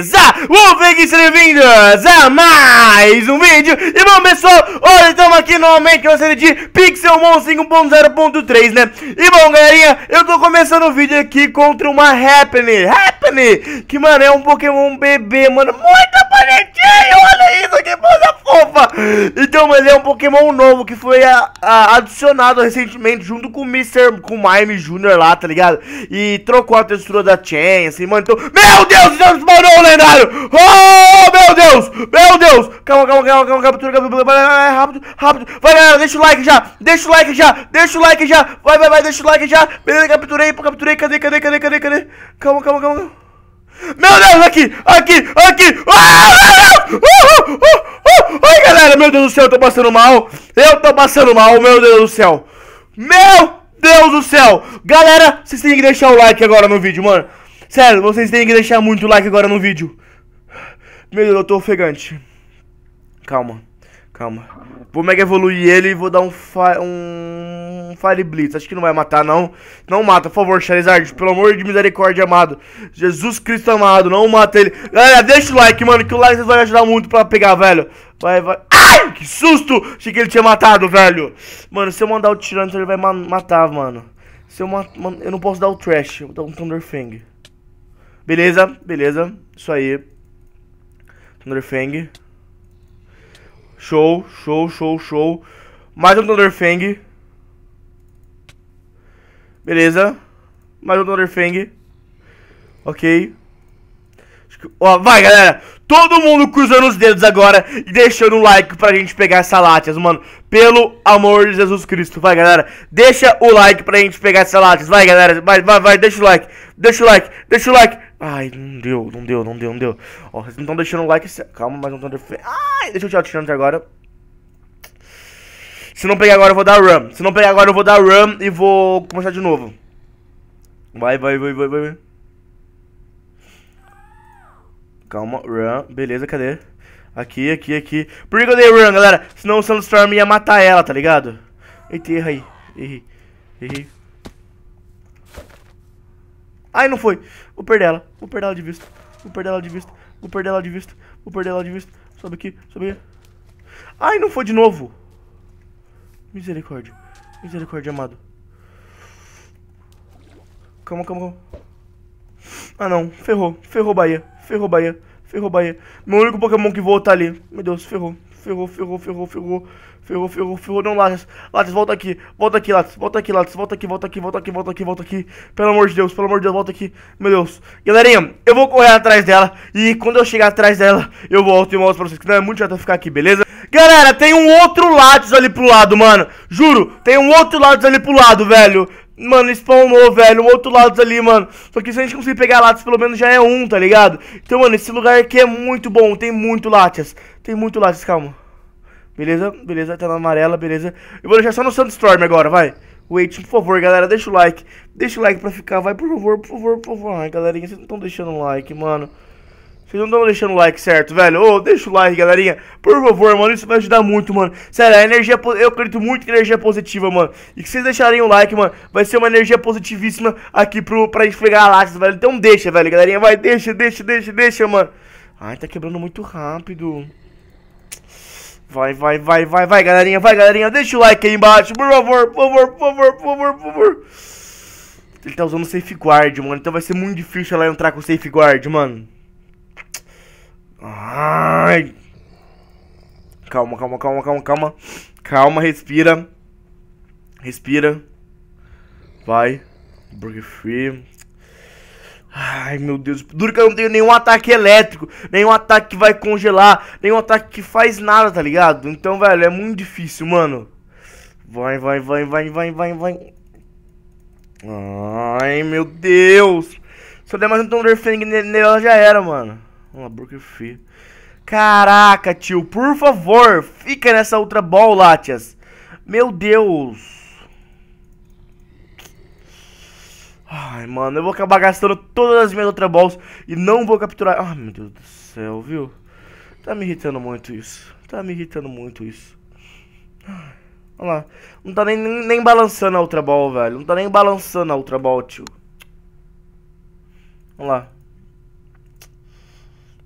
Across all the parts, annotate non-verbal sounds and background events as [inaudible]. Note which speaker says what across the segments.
Speaker 1: beleza? Bom, sejam bem-vindos a mais um vídeo E bom, pessoal, hoje estamos aqui novamente com a série de Pixel 5.0.3, né? E bom, galerinha, eu tô começando o vídeo aqui contra uma Happiny Happiny, que, mano, é um Pokémon bebê, mano, muito bonitinho Olha isso, que coisa Opa! Então ele é um Pokémon novo que foi a, a, adicionado recentemente junto com o Mr. com o Mime Jr. lá, tá ligado? E trocou a textura da Chain, assim, mano. Então, meu Deus, já então spawnou o lendário! Oh, meu Deus! Meu Deus! Calma, calma, calma, calma, captura, captura, vai, rápido, rápido. Vai, vai, deixa o like já, deixa o like já, deixa o like já. Vai, vai, vai, deixa o like já. Beleza, capturei, capturei, cadê, cadê, cadê, cadê, cadê? Calma, calma, calma. Meu Deus, aqui, aqui, aqui. Ah, meu Deus! Uh, uh, uh. Uh! Ai, galera, meu Deus do céu, eu tô passando mal. Eu tô passando mal, meu Deus do céu. Meu Deus do céu. Galera, vocês têm que deixar o like agora no vídeo, mano. Sério, vocês têm que deixar muito like agora no vídeo. Meu Deus, eu tô ofegante. Calma, calma. Vou mega evoluir ele e vou dar um... um um Fire Blitz. Acho que não vai matar, não. Não mata, por favor, Charizard. Pelo amor de misericórdia, amado. Jesus Cristo amado, não mata ele. Galera, deixa o like, mano, que o like vai ajudar muito pra pegar, velho. Vai, vai. Ai, que susto! Achei que ele tinha matado, velho. Mano, se eu mandar o Tyranitar, ele vai ma matar, mano. Se eu matar... eu não posso dar o Trash. vou dar um Thunderfang. Beleza, beleza. Isso aí. Thunderfang. Show, show, show, show. Mais um Thunderfang. Beleza. Mais um Thunderfang. Ok. Ó, vai, galera. Todo mundo cruzando os dedos agora e deixando o like pra gente pegar essa Latias, mano. Pelo amor de Jesus Cristo. Vai, galera. Deixa o like pra gente pegar essa Latias. Vai, galera. Vai, vai, vai. Deixa o like. Deixa o like. Deixa o like. Ai, não deu, não deu, não deu, não deu. Ó, vocês não estão deixando o like. Calma, mais um Thunderfang. Ai, deixa eu tirar o agora.
Speaker 2: Se não pegar agora, eu vou dar run. Se não pegar agora, eu vou dar run e
Speaker 1: vou começar de novo. Vai, vai, vai, vai, vai. Calma, run. Beleza, cadê? Aqui, aqui, aqui. Por que eu dei run, galera? Senão o Sandstorm ia matar ela, tá ligado? Eita, errei. Errei. Errei. Ai, não foi. Vou perder ela. Vou perder ela de vista. Vou perder ela de vista. Vou perder ela de vista. Vou perder ela de vista. Sobe aqui, sobe aqui. Ai, não foi de novo. Misericórdia. Misericórdia, amado. Calma, calma, calma. Ah, não. Ferrou. Ferrou, Bahia. Ferrou, Bahia. Ferrou, Bahia. Meu único Pokémon que voa tá ali. Meu Deus, ferrou. Ferrou, ferrou, ferrou, ferrou. Ferrou, ferrou, ferrou. Não, Lattes. Lattes, volta aqui. Volta aqui, Lattes. Volta aqui, Lattes. Volta aqui, volta aqui, volta aqui, volta aqui, volta aqui. Pelo amor de Deus, pelo amor de Deus, volta aqui. Meu Deus. Galerinha, eu vou correr atrás dela. E quando eu chegar atrás dela, eu volto e mostro pra vocês que não é muito chato ficar aqui, beleza? Galera, tem um outro Lattes ali pro lado, mano. Juro, tem um outro Lattes ali pro lado, velho. Mano, spawnou, velho, um outro lado ali, mano Só que se a gente conseguir pegar látis, pelo menos já é um, tá ligado? Então, mano, esse lugar aqui é muito bom Tem muito látias Tem muito látias, calma Beleza, beleza, tá na amarela, beleza Eu vou deixar só no Sandstorm agora, vai Wait, por favor, galera, deixa o like Deixa o like pra ficar, vai, por favor, por favor, por favor Ai, galerinha, vocês não estão deixando o like, mano vocês não estão deixando o like certo, velho. Ô, oh, deixa o like, galerinha. Por favor, mano, isso vai ajudar muito, mano. Sério, a energia... Eu acredito muito que energia é positiva, mano. E que vocês deixarem o like, mano, vai ser uma energia positivíssima aqui pro, pra gente pegar galáxias, velho. Então deixa, velho, galerinha. Vai, deixa, deixa, deixa, deixa, mano. Ai, tá quebrando muito rápido. Vai, vai, vai, vai, vai, galerinha. Vai, galerinha. Deixa o like aí embaixo, por favor, por favor, por favor, por favor, por favor. Ele tá usando safeguard, mano. Então vai ser muito difícil ela entrar com safeguard, mano. Ai. Calma, calma, calma, calma, calma. Calma, respira. Respira. Vai. Burger free. Ai, meu Deus. Duro que eu não tenho nenhum ataque elétrico. Nenhum ataque que vai congelar. Nenhum ataque que faz nada, tá ligado? Então, velho, é muito difícil, mano. Vai, vai, vai, vai, vai, vai, vai. Ai, meu Deus. Se eu der mais um Thunder Fang nele, ela já era, mano. Hambúrguer frio. Caraca, tio, por favor, fica nessa outra ball, Latias. Meu Deus. Ai, mano, eu vou acabar gastando todas as minhas outras balls e não vou capturar. Ai, meu Deus do céu, viu? Tá me irritando muito isso. Tá me irritando muito isso. Olha lá. Não tá nem, nem, nem balançando a outra ball, velho. Não tá nem balançando a outra ball, tio. Olha lá.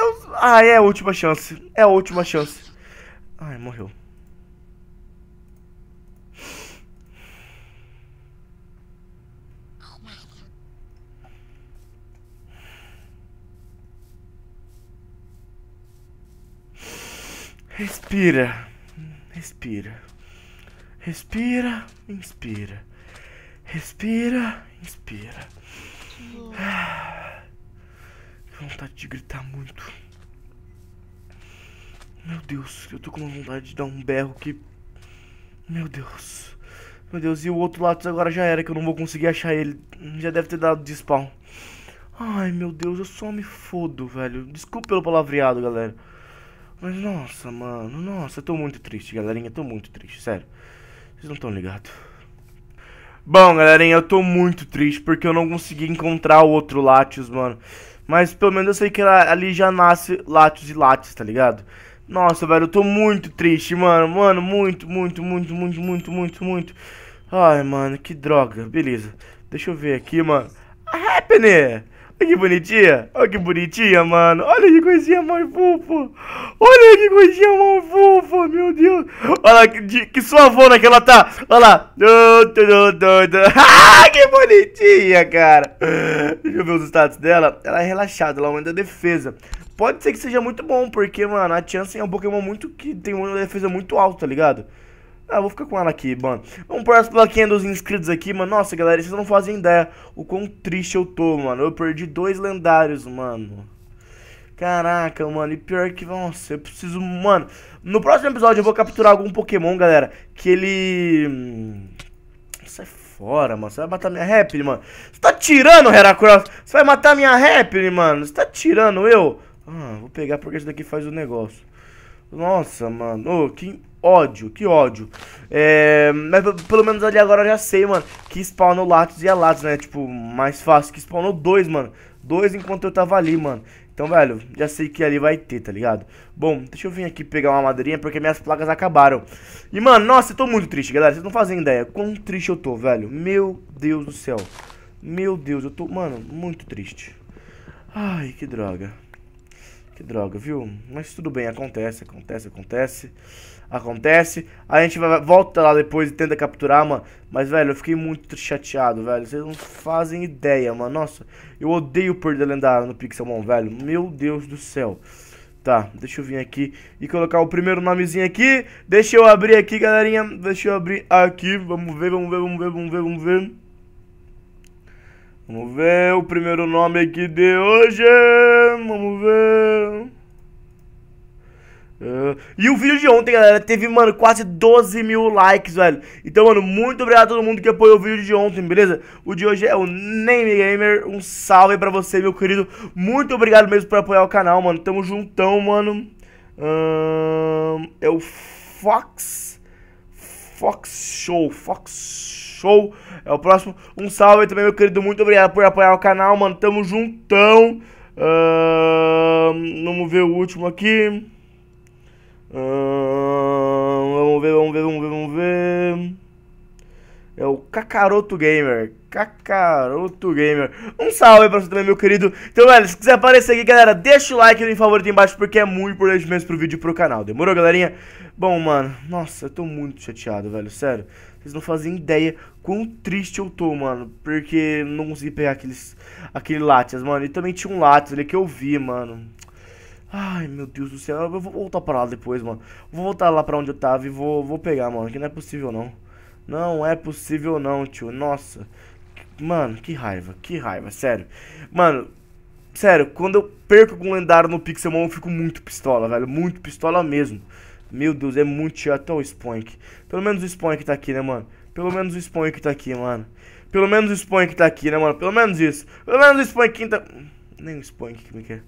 Speaker 1: Deus. Ah, é a última chance. É a última chance. Ai, morreu. Respira. Respira. Respira, inspira. Respira, inspira vontade de gritar muito. Meu Deus, eu tô com uma vontade de dar um berro que. Meu Deus. Meu Deus, e o outro Latus agora já era, que eu não vou conseguir achar ele. Já deve ter dado de spawn. Ai, meu Deus, eu só me fodo, velho. Desculpa pelo palavreado, galera. Mas, nossa, mano. Nossa, eu tô muito triste, galerinha. tô muito triste, sério. Vocês não estão ligados. Bom, galerinha, eu tô muito triste porque eu não consegui encontrar o outro Latios, mano. Mas pelo menos eu sei que ela, ali já nasce látios e látios, tá ligado? Nossa, velho, eu tô muito triste, mano. Mano, muito, muito, muito, muito, muito, muito, muito. Ai, mano, que droga. Beleza. Deixa eu ver aqui, mano. A Happy! Olha que bonitinha. Olha que bonitinha, mano. Olha que coisinha mais fofa. Olha que coisinha mais fofa, meu Deus. Olha lá, que, que suavona que ela tá. Olha lá. [laughs] Ah, que bonitinha, cara. Deixa eu ver os status dela. Ela é relaxada, ela aumenta a defesa. Pode ser que seja muito bom, porque, mano, a Chance é um Pokémon muito que tem uma defesa muito alta, tá ligado? Ah, vou ficar com ela aqui, mano. Vamos para as plaquinhas dos inscritos aqui, mano. Nossa, galera, vocês não fazem ideia o quão triste eu tô, mano. Eu perdi dois lendários, mano. Caraca, mano, e pior que, nossa, eu preciso, mano, no próximo episódio eu vou capturar algum Pokémon, galera, que ele... Hum, sai fora, mano, você vai matar minha Rapid, mano, você tá tirando, Heracross, você vai matar minha Rapid, mano, você tá tirando eu? Ah, vou pegar porque isso daqui faz o negócio. Nossa, mano, ô, oh, que ódio, que ódio. É, mas pelo menos ali agora eu já sei, mano, que spawnou Latos e Alatos, é né? Tipo, mais fácil, que spawnou dois, mano. Dois enquanto eu tava ali, mano. Então, velho, já sei que ali vai ter, tá ligado? Bom, deixa eu vir aqui pegar uma madeirinha porque minhas placas acabaram. E, mano, nossa, eu tô muito triste, galera. Vocês não fazem ideia quão triste eu tô, velho. Meu Deus do céu. Meu Deus, eu tô, mano, muito triste. Ai, que droga. Que droga, viu? Mas tudo bem, acontece, acontece, acontece acontece. A gente vai, volta lá depois e tenta capturar, mano. Mas, velho, eu fiquei muito chateado, velho. Vocês não fazem ideia, mano. Nossa, eu odeio perder lendário no Pixelmon, velho. Meu Deus do céu. Tá, deixa eu vir aqui e colocar o primeiro nomezinho aqui. Deixa eu abrir aqui, galerinha. Deixa eu abrir aqui. Vamos ver, vamos ver, vamos ver, vamos ver, vamos ver. Vamos ver o primeiro nome aqui de hoje. Vamos ver. Uh, e o vídeo de ontem, galera, teve, mano, quase 12 mil likes, velho. Então, mano, muito obrigado a todo mundo que apoiou o vídeo de ontem, beleza? O de hoje é o Name Gamer. Um salve pra você, meu querido. Muito obrigado mesmo por apoiar o canal, mano. Tamo juntão, mano. Uh, é o Fox. Fox Show. Fox Show. É o próximo. Um salve também, meu querido. Muito obrigado por apoiar o canal, mano. Tamo juntão. Uh, vamos ver o último aqui. Hum, vamos ver, vamos ver, vamos ver, vamos ver. É o Kakaroto Gamer. Kakaroto Gamer. Um salve pra você também, meu querido. Então, velho, se quiser aparecer aqui, galera, deixa o like ali favorito embaixo, porque é muito importante mesmo pro vídeo e pro canal. Demorou, galerinha? Bom, mano, nossa, eu tô muito chateado, velho, sério. Vocês não fazem ideia quão triste eu tô, mano, porque não consegui pegar aqueles, aquele Latias, mano. E também tinha um Latias ali que eu vi, mano. Ai, meu Deus do céu, eu vou voltar pra lá depois, mano. Vou voltar lá pra onde eu tava e vou, vou pegar, mano, que não é possível, não. Não é possível, não, tio. Nossa. Mano, que raiva, que raiva, sério. Mano, sério, quando eu perco algum lendário no Pixelmon, eu fico muito pistola, velho. Muito pistola mesmo. Meu Deus, é muito chato o Spoink. Pelo menos o Spoink tá aqui, né, mano? Pelo menos o Spoink tá aqui, mano. Pelo menos o Spoink tá aqui, né, mano? Pelo menos isso. Pelo menos o Spoink tá... Nem um Spunk que me quer.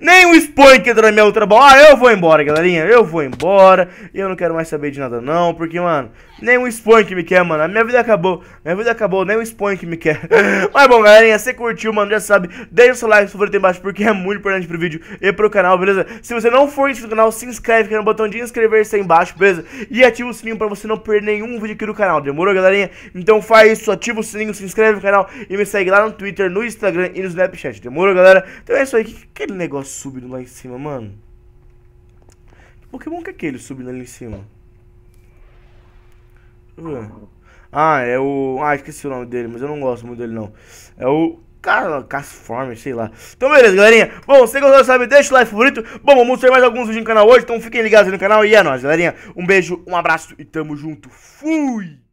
Speaker 1: Nem um Spunk que entra minha outra trabalho. Ah, eu vou embora, galerinha. Eu vou embora. Eu não quero mais saber de nada, não. Porque, mano, nem um Spunk me quer, mano. A minha vida acabou. Minha vida acabou. Nem um Spunk me quer. [laughs] Mas bom, galerinha, se curtiu, mano, já sabe. Deixa o seu like, favorito aí embaixo, porque é muito importante pro vídeo e pro canal, beleza? Se você não for inscrito no canal, se inscreve aqui no botão de inscrever-se aí embaixo, beleza? E ativa o sininho pra você não perder nenhum vídeo aqui do canal, demorou, galerinha? Então faz isso, ativa o sininho, se inscreve no canal e me segue lá no Twitter, no Instagram e no Snapchat, demorou, galera? Então é isso aí. Que, é aquele negócio subindo lá em cima, mano? Que Pokémon que é aquele subindo ali em cima? Deixa eu ver. Ah, é o... Ah, esqueci o nome dele, mas eu não gosto muito dele, não. É o... Cara, Casform, sei lá. Então, beleza, galerinha. Bom, se gostou, sabe, deixa o like favorito. Bom, vamos ter mais alguns vídeos no canal hoje, então fiquem ligados aí no canal. E é nóis, galerinha. Um beijo, um abraço e tamo junto. Fui!